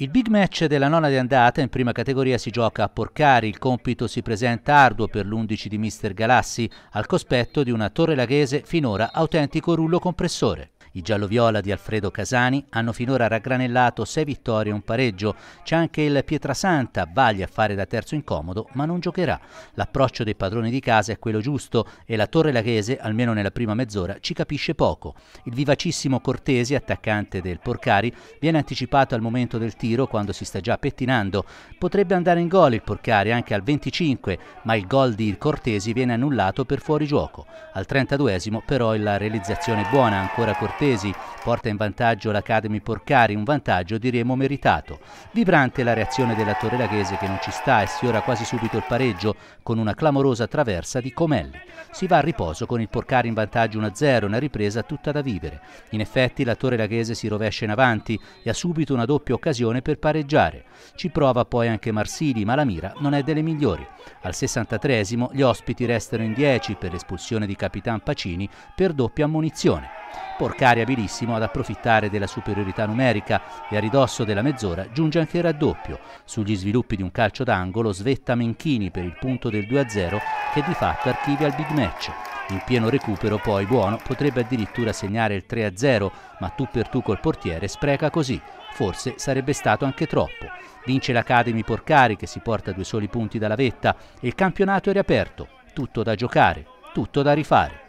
Il big match della nona di andata in prima categoria si gioca a Porcari, il compito si presenta arduo per l'11 di Mister Galassi, al cospetto di una torre laghese finora autentico rullo compressore. I gialloviola di Alfredo Casani hanno finora raggranellato 6 vittorie e un pareggio. C'è anche il Pietrasanta, vaglia a fare da terzo incomodo, ma non giocherà. L'approccio dei padroni di casa è quello giusto e la Torre Laghese, almeno nella prima mezz'ora, ci capisce poco. Il vivacissimo Cortesi, attaccante del Porcari, viene anticipato al momento del tiro quando si sta già pettinando. Potrebbe andare in gol il Porcari anche al 25, ma il gol di Cortesi viene annullato per fuorigioco. Al 32 esimo però la realizzazione è buona, ancora Cortesi francesi, porta in vantaggio l'Academy Porcari, un vantaggio diremo meritato. Vibrante la reazione della Torre Laghese che non ci sta e sfiora quasi subito il pareggio con una clamorosa traversa di Comelli. Si va a riposo con il Porcari in vantaggio 1-0, una ripresa tutta da vivere. In effetti la Torre Laghese si rovescia in avanti e ha subito una doppia occasione per pareggiare. Ci prova poi anche Marsili, ma la mira non è delle migliori. Al 63 gli ospiti restano in 10 per l'espulsione di Capitan Pacini per doppia ammunizione. Porcari abilissimo ad approfittare della superiorità numerica e a ridosso della mezz'ora giunge anche il raddoppio. Sugli sviluppi di un calcio d'angolo svetta Menchini per il punto del 2-0 che di fatto archivia il big match. In pieno recupero poi Buono potrebbe addirittura segnare il 3-0, ma tu per tu col portiere spreca così. Forse sarebbe stato anche troppo. Vince l'Academy Porcari che si porta due soli punti dalla vetta e il campionato è riaperto. Tutto da giocare, tutto da rifare.